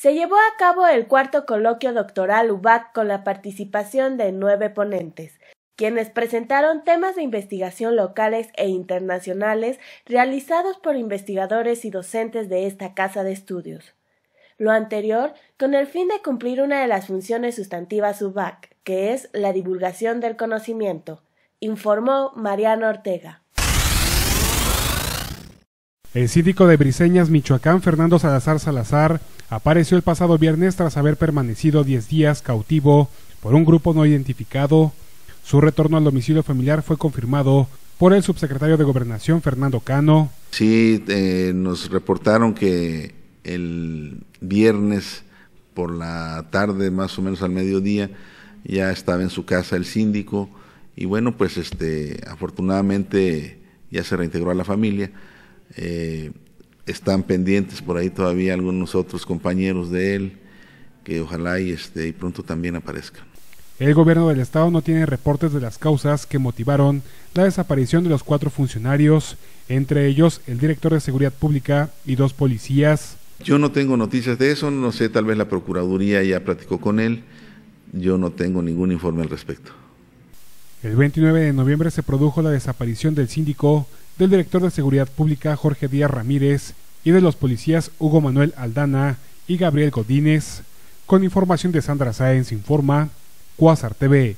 Se llevó a cabo el cuarto coloquio doctoral UBAC con la participación de nueve ponentes, quienes presentaron temas de investigación locales e internacionales realizados por investigadores y docentes de esta casa de estudios. Lo anterior con el fin de cumplir una de las funciones sustantivas UBAC, que es la divulgación del conocimiento, informó Mariano Ortega. El síndico de Briseñas, Michoacán, Fernando Salazar Salazar, apareció el pasado viernes tras haber permanecido 10 días cautivo por un grupo no identificado. Su retorno al domicilio familiar fue confirmado por el subsecretario de Gobernación, Fernando Cano. Sí, eh, nos reportaron que el viernes por la tarde, más o menos al mediodía, ya estaba en su casa el síndico y bueno, pues este, afortunadamente ya se reintegró a la familia. Eh, están pendientes por ahí todavía algunos otros compañeros de él que ojalá y, este, y pronto también aparezcan. El gobierno del estado no tiene reportes de las causas que motivaron la desaparición de los cuatro funcionarios, entre ellos el director de seguridad pública y dos policías. Yo no tengo noticias de eso, no sé, tal vez la Procuraduría ya platicó con él, yo no tengo ningún informe al respecto. El 29 de noviembre se produjo la desaparición del síndico, del director de Seguridad Pública Jorge Díaz Ramírez y de los policías Hugo Manuel Aldana y Gabriel Godínez, con información de Sandra Sáenz Informa, Cuasar TV.